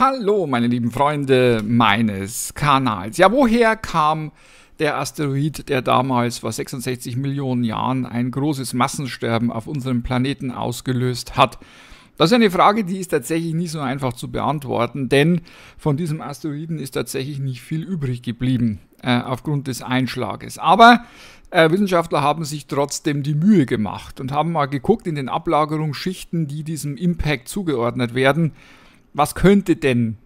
Hallo meine lieben Freunde meines Kanals. Ja, woher kam der Asteroid, der damals vor 66 Millionen Jahren ein großes Massensterben auf unserem Planeten ausgelöst hat? Das ist eine Frage, die ist tatsächlich nicht so einfach zu beantworten, denn von diesem Asteroiden ist tatsächlich nicht viel übrig geblieben äh, aufgrund des Einschlages. Aber äh, Wissenschaftler haben sich trotzdem die Mühe gemacht und haben mal geguckt in den Ablagerungsschichten, die diesem Impact zugeordnet werden was könnte denn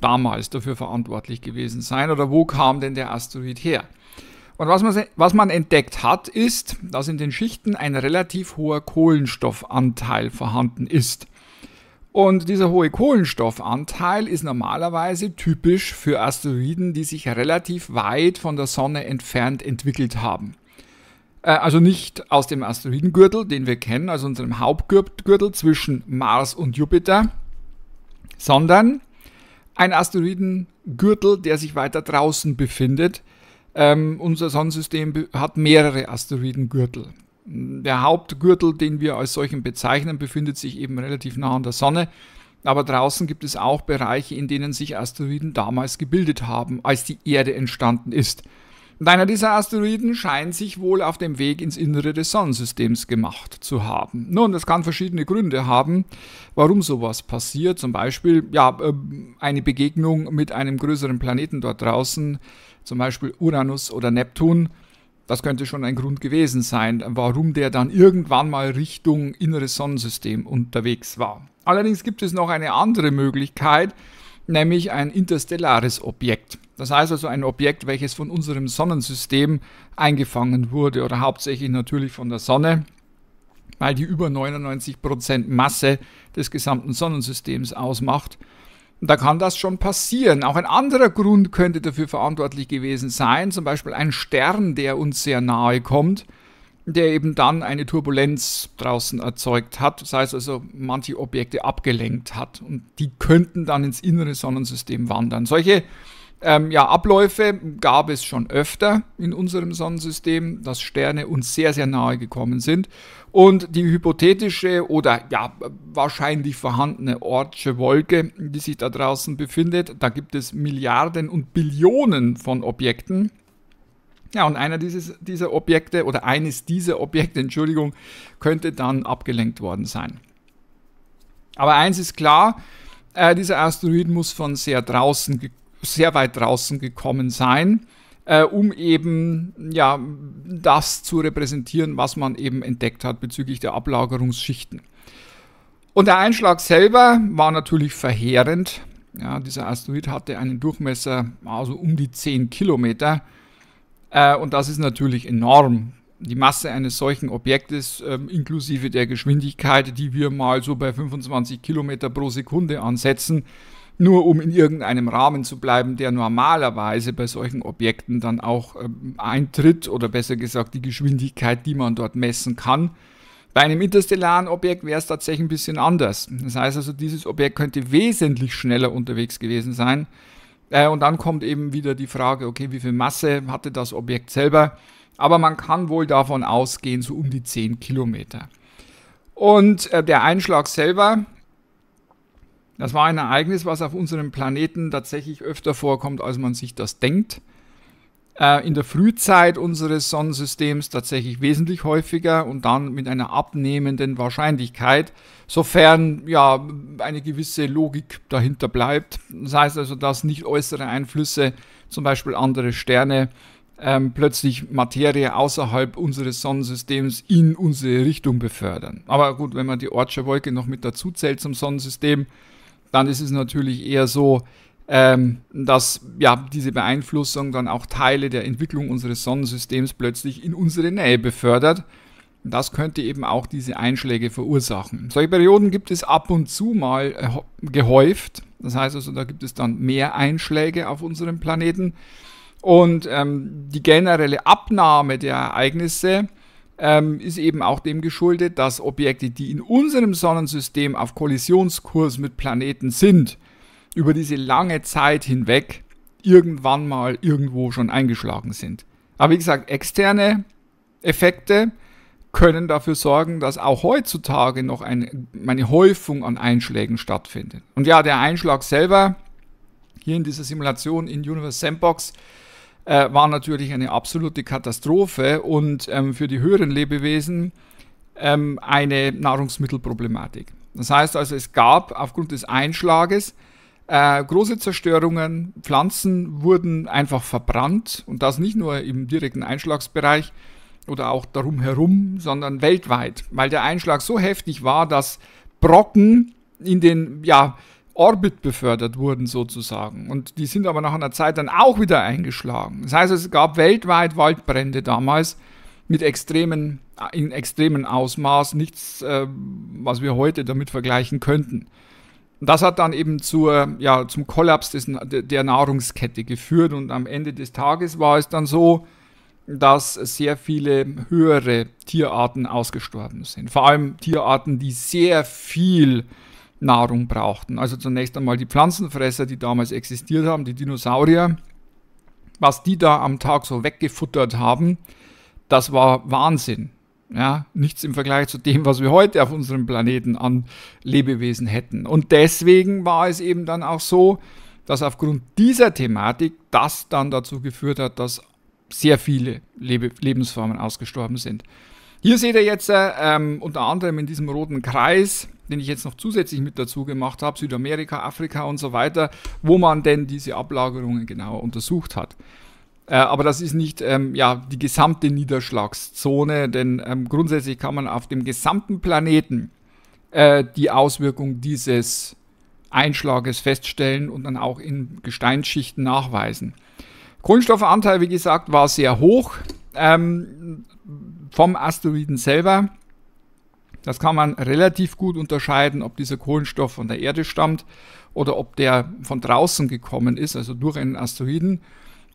damals dafür verantwortlich gewesen sein oder wo kam denn der Asteroid her? Und was man, was man entdeckt hat, ist, dass in den Schichten ein relativ hoher Kohlenstoffanteil vorhanden ist. Und dieser hohe Kohlenstoffanteil ist normalerweise typisch für Asteroiden, die sich relativ weit von der Sonne entfernt entwickelt haben. Äh, also nicht aus dem Asteroidengürtel, den wir kennen, also unserem Hauptgürtel zwischen Mars und Jupiter, sondern ein Asteroidengürtel, der sich weiter draußen befindet. Ähm, unser Sonnensystem hat mehrere Asteroidengürtel. Der Hauptgürtel, den wir als solchen bezeichnen, befindet sich eben relativ nah an der Sonne. Aber draußen gibt es auch Bereiche, in denen sich Asteroiden damals gebildet haben, als die Erde entstanden ist. Und einer dieser Asteroiden scheint sich wohl auf dem Weg ins Innere des Sonnensystems gemacht zu haben. Nun, das kann verschiedene Gründe haben, warum sowas passiert. Zum Beispiel, ja, ähm, eine Begegnung mit einem größeren Planeten dort draußen, zum Beispiel Uranus oder Neptun. Das könnte schon ein Grund gewesen sein, warum der dann irgendwann mal Richtung inneres Sonnensystem unterwegs war. Allerdings gibt es noch eine andere Möglichkeit, nämlich ein interstellares Objekt. Das heißt also ein Objekt, welches von unserem Sonnensystem eingefangen wurde oder hauptsächlich natürlich von der Sonne, weil die über 99% Prozent Masse des gesamten Sonnensystems ausmacht. Und da kann das schon passieren. Auch ein anderer Grund könnte dafür verantwortlich gewesen sein, zum Beispiel ein Stern, der uns sehr nahe kommt, der eben dann eine Turbulenz draußen erzeugt hat, das heißt also manche Objekte abgelenkt hat und die könnten dann ins innere Sonnensystem wandern. Solche ähm, ja, Abläufe gab es schon öfter in unserem Sonnensystem, dass Sterne uns sehr, sehr nahe gekommen sind. Und die hypothetische oder ja, wahrscheinlich vorhandene Ortsche Wolke, die sich da draußen befindet, da gibt es Milliarden und Billionen von Objekten. Ja, und einer dieses, dieser Objekte oder eines dieser Objekte, Entschuldigung, könnte dann abgelenkt worden sein. Aber eins ist klar, äh, dieser Asteroid muss von sehr draußen gekommen sehr weit draußen gekommen sein, äh, um eben ja, das zu repräsentieren, was man eben entdeckt hat bezüglich der Ablagerungsschichten. Und der Einschlag selber war natürlich verheerend. Ja, dieser Asteroid hatte einen Durchmesser also um die 10 Kilometer. Äh, und das ist natürlich enorm. Die Masse eines solchen Objektes äh, inklusive der Geschwindigkeit, die wir mal so bei 25 Kilometer pro Sekunde ansetzen, nur um in irgendeinem Rahmen zu bleiben, der normalerweise bei solchen Objekten dann auch ähm, eintritt oder besser gesagt die Geschwindigkeit, die man dort messen kann. Bei einem interstellaren Objekt wäre es tatsächlich ein bisschen anders. Das heißt also, dieses Objekt könnte wesentlich schneller unterwegs gewesen sein. Äh, und dann kommt eben wieder die Frage, okay, wie viel Masse hatte das Objekt selber? Aber man kann wohl davon ausgehen, so um die 10 Kilometer. Und äh, der Einschlag selber, das war ein Ereignis, was auf unserem Planeten tatsächlich öfter vorkommt, als man sich das denkt. Äh, in der Frühzeit unseres Sonnensystems tatsächlich wesentlich häufiger und dann mit einer abnehmenden Wahrscheinlichkeit, sofern ja eine gewisse Logik dahinter bleibt. Das heißt also, dass nicht äußere Einflüsse, zum Beispiel andere Sterne, ähm, plötzlich Materie außerhalb unseres Sonnensystems in unsere Richtung befördern. Aber gut, wenn man die Ortsche Wolke noch mit dazu zählt zum Sonnensystem, dann ist es natürlich eher so, ähm, dass ja diese Beeinflussung dann auch Teile der Entwicklung unseres Sonnensystems plötzlich in unsere Nähe befördert. das könnte eben auch diese Einschläge verursachen. Solche Perioden gibt es ab und zu mal äh, gehäuft. Das heißt also, da gibt es dann mehr Einschläge auf unserem Planeten. Und ähm, die generelle Abnahme der Ereignisse ähm, ist eben auch dem geschuldet, dass Objekte, die in unserem Sonnensystem auf Kollisionskurs mit Planeten sind, über diese lange Zeit hinweg irgendwann mal irgendwo schon eingeschlagen sind. Aber wie gesagt, externe Effekte können dafür sorgen, dass auch heutzutage noch eine, eine Häufung an Einschlägen stattfindet. Und ja, der Einschlag selber, hier in dieser Simulation in Universe Sandbox, äh, war natürlich eine absolute Katastrophe und ähm, für die höheren Lebewesen ähm, eine Nahrungsmittelproblematik. Das heißt also, es gab aufgrund des Einschlages äh, große Zerstörungen, Pflanzen wurden einfach verbrannt und das nicht nur im direkten Einschlagsbereich oder auch darum herum, sondern weltweit, weil der Einschlag so heftig war, dass Brocken in den ja, Orbit befördert wurden sozusagen. Und die sind aber nach einer Zeit dann auch wieder eingeschlagen. Das heißt, es gab weltweit Waldbrände damals mit extremen, in extremen Ausmaß, nichts, äh, was wir heute damit vergleichen könnten. Und das hat dann eben zur, ja, zum Kollaps des, der Nahrungskette geführt und am Ende des Tages war es dann so, dass sehr viele höhere Tierarten ausgestorben sind. Vor allem Tierarten, die sehr viel äh, Nahrung brauchten. Also zunächst einmal die Pflanzenfresser, die damals existiert haben, die Dinosaurier. Was die da am Tag so weggefuttert haben, das war Wahnsinn. Ja, nichts im Vergleich zu dem, was wir heute auf unserem Planeten an Lebewesen hätten. Und deswegen war es eben dann auch so, dass aufgrund dieser Thematik das dann dazu geführt hat, dass sehr viele Lebe Lebensformen ausgestorben sind. Hier seht ihr jetzt äh, ähm, unter anderem in diesem roten Kreis, den ich jetzt noch zusätzlich mit dazu gemacht habe, Südamerika, Afrika und so weiter, wo man denn diese Ablagerungen genauer untersucht hat. Äh, aber das ist nicht ähm, ja, die gesamte Niederschlagszone, denn ähm, grundsätzlich kann man auf dem gesamten Planeten äh, die Auswirkung dieses Einschlages feststellen und dann auch in Gesteinsschichten nachweisen. Kohlenstoffanteil, wie gesagt, war sehr hoch. Ähm, vom Asteroiden selber. Das kann man relativ gut unterscheiden, ob dieser Kohlenstoff von der Erde stammt oder ob der von draußen gekommen ist, also durch einen Asteroiden.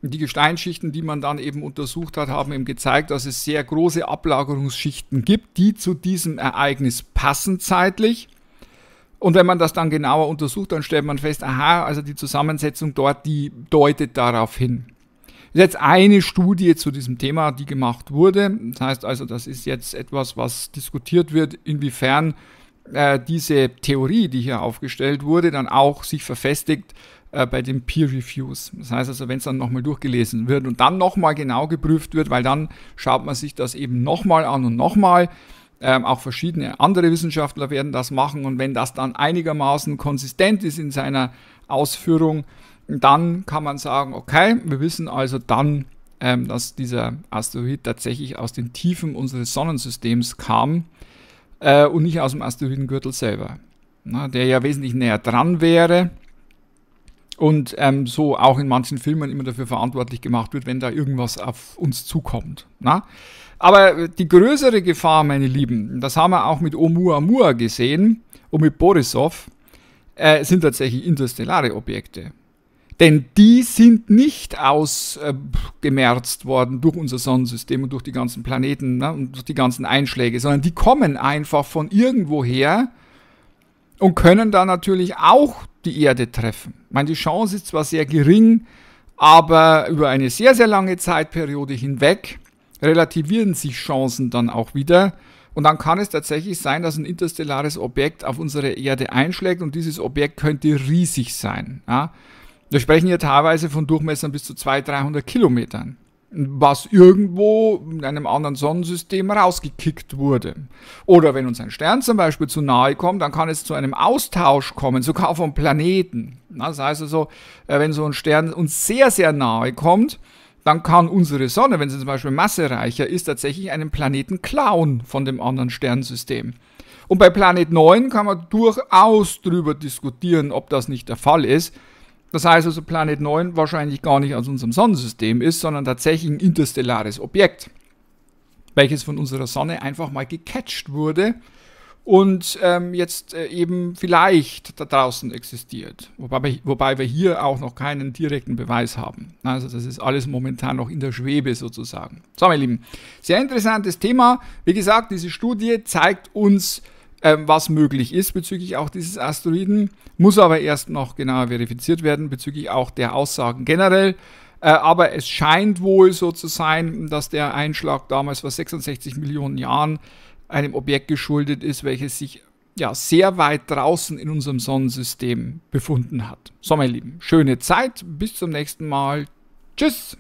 Die Gesteinsschichten, die man dann eben untersucht hat, haben eben gezeigt, dass es sehr große Ablagerungsschichten gibt, die zu diesem Ereignis passen zeitlich. Und wenn man das dann genauer untersucht, dann stellt man fest, aha, also die Zusammensetzung dort, die deutet darauf hin ist jetzt eine Studie zu diesem Thema, die gemacht wurde. Das heißt also, das ist jetzt etwas, was diskutiert wird, inwiefern äh, diese Theorie, die hier aufgestellt wurde, dann auch sich verfestigt äh, bei den Peer Reviews. Das heißt also, wenn es dann nochmal durchgelesen wird und dann nochmal genau geprüft wird, weil dann schaut man sich das eben nochmal an und nochmal. Ähm, auch verschiedene andere Wissenschaftler werden das machen und wenn das dann einigermaßen konsistent ist in seiner Ausführung, dann kann man sagen, okay, wir wissen also dann, ähm, dass dieser Asteroid tatsächlich aus den Tiefen unseres Sonnensystems kam äh, und nicht aus dem Asteroidengürtel selber, na, ne, der ja wesentlich näher dran wäre und ähm, so auch in manchen Filmen immer dafür verantwortlich gemacht wird, wenn da irgendwas auf uns zukommt. Na? Ne. Aber die größere Gefahr, meine Lieben, das haben wir auch mit Oumuamua gesehen und mit Borisov, äh, sind tatsächlich interstellare Objekte. Denn die sind nicht ausgemerzt worden durch unser Sonnensystem und durch die ganzen Planeten ne, und durch die ganzen Einschläge, sondern die kommen einfach von irgendwoher und können da natürlich auch die Erde treffen. Ich meine, die Chance ist zwar sehr gering, aber über eine sehr, sehr lange Zeitperiode hinweg relativieren sich Chancen dann auch wieder. Und dann kann es tatsächlich sein, dass ein interstellares Objekt auf unsere Erde einschlägt und dieses Objekt könnte riesig sein. Ja? Wir sprechen hier teilweise von Durchmessern bis zu 200, 300 Kilometern, was irgendwo in einem anderen Sonnensystem rausgekickt wurde. Oder wenn uns ein Stern zum Beispiel zu nahe kommt, dann kann es zu einem Austausch kommen, sogar von Planeten. Das heißt also, äh, wenn so ein Stern uns sehr, sehr nahe kommt, dann kann unsere Sonne, wenn sie zum Beispiel massereicher ist, tatsächlich einen Planeten klauen von dem anderen Sternensystem. Und bei Planet 9 kann man durchaus darüber diskutieren, ob das nicht der Fall ist. Das heißt also, Planet 9 wahrscheinlich gar nicht aus unserem Sonnensystem ist, sondern tatsächlich ein interstellares Objekt, welches von unserer Sonne einfach mal gecatcht wurde und ähm, jetzt äh, eben vielleicht da draußen existiert. Wobei, wobei wir hier auch noch keinen direkten Beweis haben. Also das ist alles momentan noch in der Schwebe sozusagen. So, meine Lieben, sehr interessantes Thema. Wie gesagt, diese Studie zeigt uns, ähm, was möglich ist bezüglich auch dieses Asteroiden, muss aber erst noch genauer verifiziert werden bezüglich auch der Aussagen generell. Äh, aber es scheint wohl so zu sein, dass der Einschlag damals vor 66 Millionen Jahren einem Objekt geschuldet ist, welches sich ja, sehr weit draußen in unserem Sonnensystem befunden hat. So, meine Lieben, schöne Zeit, bis zum nächsten Mal. Tschüss!